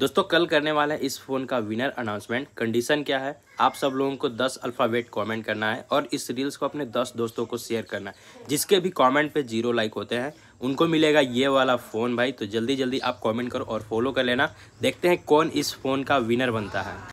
दोस्तों कल करने वाला है इस फ़ोन का विनर अनाउंसमेंट कंडीशन क्या है आप सब लोगों को 10 अल्फ़ाबेट कमेंट करना है और इस रील्स को अपने 10 दोस्तों को शेयर करना है जिसके भी कमेंट पे जीरो लाइक होते हैं उनको मिलेगा ये वाला फ़ोन भाई तो जल्दी जल्दी आप कमेंट करो और फॉलो कर लेना देखते हैं कौन इस फ़ोन का विनर बनता है